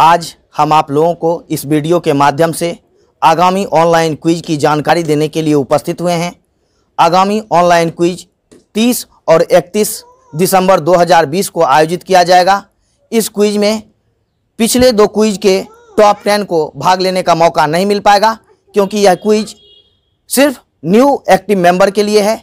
आज हम आप लोगों को इस वीडियो के माध्यम से आगामी ऑनलाइन क्विज की जानकारी देने के लिए उपस्थित हुए हैं आगामी ऑनलाइन क्विज 30 और 31 दिसंबर 2020 को आयोजित किया जाएगा इस क्विज में पिछले दो क्विज के टॉप टेन को भाग लेने का मौका नहीं मिल पाएगा क्योंकि यह क्विज सिर्फ न्यू एक्टिव मेंबर के लिए है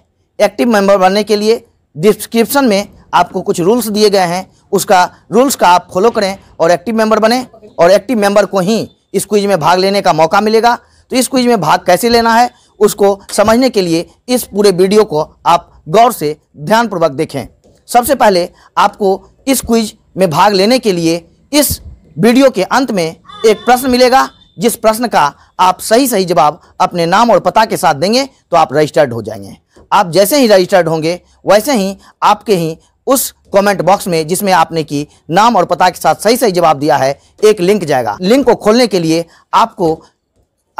एक्टिव मेंबर बनने के लिए डिस्क्रिप्शन में आपको कुछ रूल्स दिए गए हैं उसका रूल्स का आप फॉलो करें और एक्टिव मेंबर बने और एक्टिव मेंबर को ही इस क्विज में भाग लेने का मौका मिलेगा तो इस क्विज में भाग कैसे लेना है उसको समझने के लिए इस पूरे वीडियो को आप गौर से ध्यानपूर्वक देखें सबसे पहले आपको इस क्विज में भाग लेने के लिए इस वीडियो के अंत में एक प्रश्न मिलेगा जिस प्रश्न का आप सही सही जवाब अपने नाम और पता के साथ देंगे तो आप रजिस्टर्ड हो जाएंगे आप जैसे ही रजिस्टर्ड होंगे वैसे ही आपके ही उस कमेंट बॉक्स में जिसमें आपने की नाम और पता के साथ सही सही जवाब दिया है एक लिंक जाएगा लिंक को खोलने के लिए आपको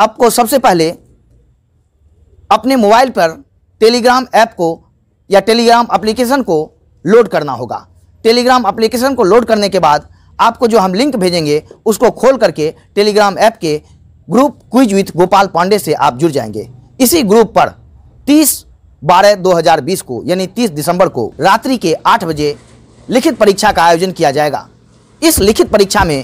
आपको सबसे पहले अपने मोबाइल पर टेलीग्राम ऐप को या टेलीग्राम एप्लीकेशन को लोड करना होगा टेलीग्राम एप्लीकेशन को लोड करने के बाद आपको जो हम लिंक भेजेंगे उसको खोल करके टेलीग्राम ऐप के group quiz with Gopal Pandey से आप जुड़ जाएंगे इसी ग्रुप पर 30 बारह 2020 को यानी 30 दिसंबर को रात्रि के 8 बजे लिखित परीक्षा का आयोजन किया जाएगा इस लिखित परीक्षा में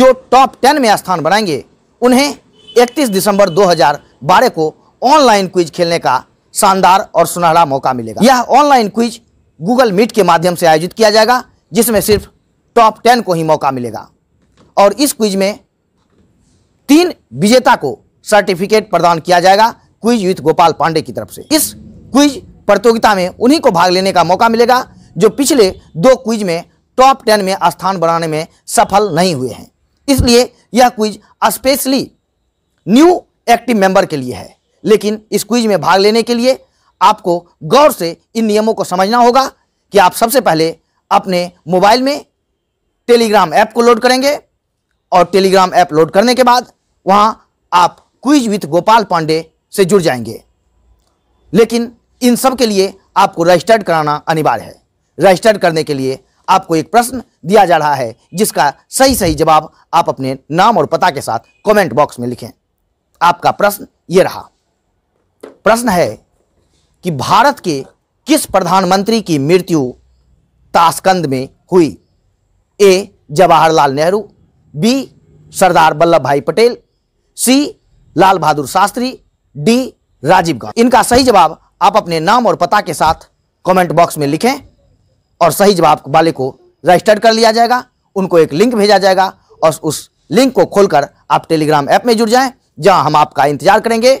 जो टॉप टेन में स्थान बनाएंगे उन्हें 31 दिसंबर 2012 को ऑनलाइन क्विज खेलने का शानदार और सुनहरा मौका मिलेगा यह ऑनलाइन क्विज गूगल मीट के माध्यम से आयोजित किया जाएगा जिसमें सिर्फ टॉप टेन को ही मौका मिलेगा और इस क्विज में तीन विजेता को सर्टिफिकेट प्रदान किया जाएगा क्विज विथ गोपाल पांडे की तरफ से इस क्विज प्रतियोगिता में उन्हीं को भाग लेने का मौका मिलेगा जो पिछले दो क्विज में टॉप टेन में स्थान बनाने में सफल नहीं हुए हैं इसलिए यह quiz specially new active member के लिए है लेकिन इस क्विज में भाग लेने के लिए आपको गौर से इन नियमों को समझना होगा कि आप सबसे पहले अपने मोबाइल में टेलीग्राम ऐप को लोड करेंगे और टेलीग्राम ऐप लोड करने के बाद वहाँ आप क्विज विथ गोपाल पांडे से जुड़ जाएंगे लेकिन इन सब के लिए आपको रजिस्टर्ड कराना अनिवार्य है रजिस्टर्ड करने के लिए आपको एक प्रश्न दिया जा रहा है जिसका सही सही जवाब आप अपने नाम और पता के साथ कमेंट बॉक्स में लिखें आपका प्रश्न ये रहा प्रश्न है कि भारत के किस प्रधानमंत्री की मृत्यु ताशकंद में हुई A Jawaharlal Nehru B Sardar Vallabh Bhai Patel C Lal Bahadur Shastri D Rajiv Gandhi इनका सही जवाब आप अपने नाम और पता के साथ कमेंट बॉक्स में लिखें और सही जवाब वाले को रजिस्टर्ड कर लिया जाएगा उनको एक लिंक भेजा जाएगा और उस लिंक को खोलकर आप टेलीग्राम ऐप में जुड़ जाएं जहां हम आपका इंतजार करेंगे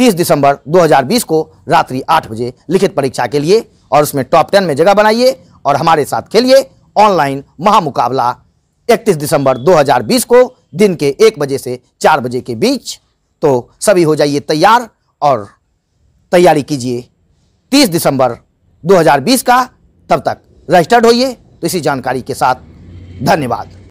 30 दिसंबर 2020 को रात्रि आठ बजे लिखित परीक्षा के लिए और उसमें टॉप टेन में जगह बनाइए और हमारे साथ खेलिए ऑनलाइन महामुकाबला इकतीस दिसंबर दो को दिन के एक बजे से चार बजे के बीच तो सभी हो जाइए तैयार और तैयारी कीजिए 30 दिसंबर 2020 का तब तक रजिस्टर्ड होइए तो इसी जानकारी के साथ धन्यवाद